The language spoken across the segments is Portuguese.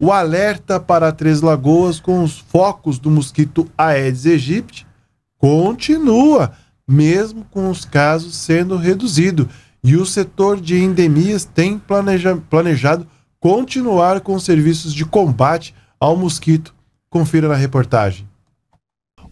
o alerta para Três Lagoas com os focos do mosquito Aedes aegypti continua, mesmo com os casos sendo reduzido. E o setor de endemias tem planeja planejado continuar com serviços de combate ao mosquito. Confira na reportagem.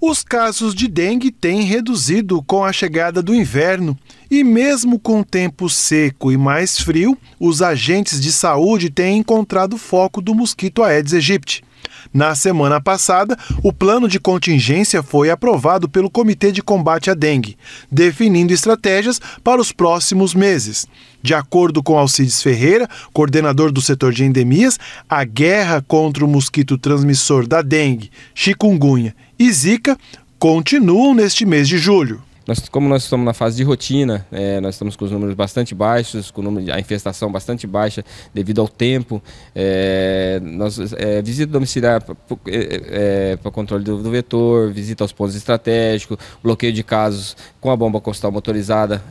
Os casos de dengue têm reduzido com a chegada do inverno e, mesmo com o tempo seco e mais frio, os agentes de saúde têm encontrado foco do mosquito Aedes aegypti. Na semana passada, o plano de contingência foi aprovado pelo Comitê de Combate à Dengue, definindo estratégias para os próximos meses. De acordo com Alcides Ferreira, coordenador do setor de endemias, a guerra contra o mosquito transmissor da dengue, chikungunya e zika continuam neste mês de julho nós, como nós estamos na fase de rotina, é, nós estamos com os números bastante baixos, com número, a infestação bastante baixa devido ao tempo. É, nós, é, visita domiciliar é, é, é, para controle do, do, vetor, visita aos pontos estratégicos, bloqueio de casos com a bomba costal motorizada,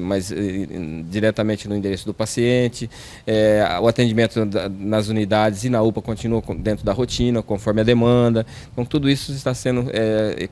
mas diretamente no endereço do paciente. o atendimento da, nas unidades e na UPA continua dentro da rotina, conforme a demanda. Então tudo isso está sendo,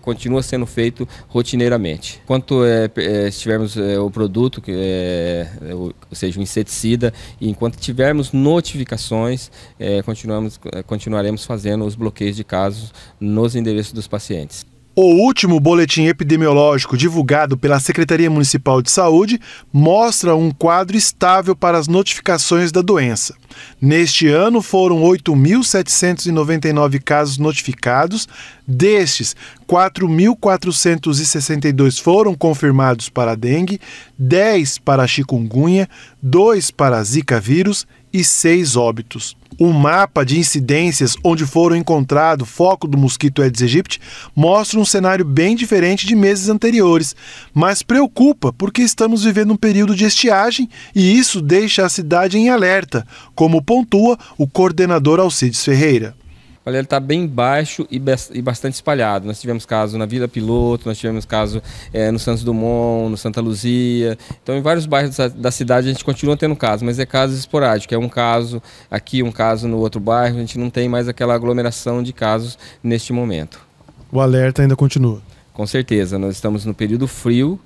continua sendo feito rotineiramente. Enquanto é, é tivermos é, o produto, que é, é ou seja, o inseticida, e enquanto tivermos notificações, é, continuamos, é, continuaremos fazendo os bloqueios de casos nos endereços dos pacientes. O último boletim epidemiológico divulgado pela Secretaria Municipal de Saúde mostra um quadro estável para as notificações da doença. Neste ano foram 8.799 casos notificados, destes, 4.462 foram confirmados para dengue, 10 para chikungunya, 2 para zika vírus e 6 óbitos. O mapa de incidências onde foram encontrado foco do mosquito Aedes aegypti mostra um cenário bem diferente de meses anteriores, mas preocupa porque estamos vivendo um período de estiagem e isso deixa a cidade em alerta, como pontua o coordenador Alcides Ferreira. Olha, ele está bem baixo e, e, bastante espalhado. Nós tivemos caso na Vila Piloto, nós tivemos caso é, no Santos Dumont, no Santa Luzia. Então, em vários bairros da, da cidade a gente continua tendo casos, mas é casos esporádicos. É um caso aqui, um caso no outro bairro. A gente não tem mais aquela aglomeração de casos neste momento. O alerta ainda continua. Com certeza, nós estamos no período frio,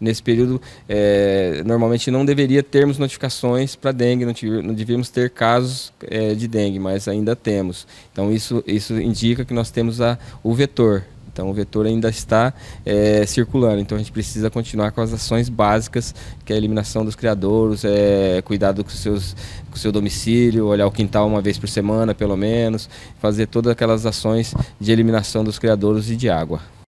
nesse período, é, normalmente não deveria termos notificações para dengue, não, tive, não devíamos ter casos é, de dengue, mas ainda temos. Então, isso, isso indica que nós temos a, o vetor. Então, o vetor ainda está é, circulando. Então, a gente precisa continuar com as ações básicas, que é a eliminação dos criadouros, é, cuidado com, seus, com o seu domicílio, olhar o quintal uma vez por semana, pelo menos, fazer todas aquelas ações de eliminação dos criadouros e de água.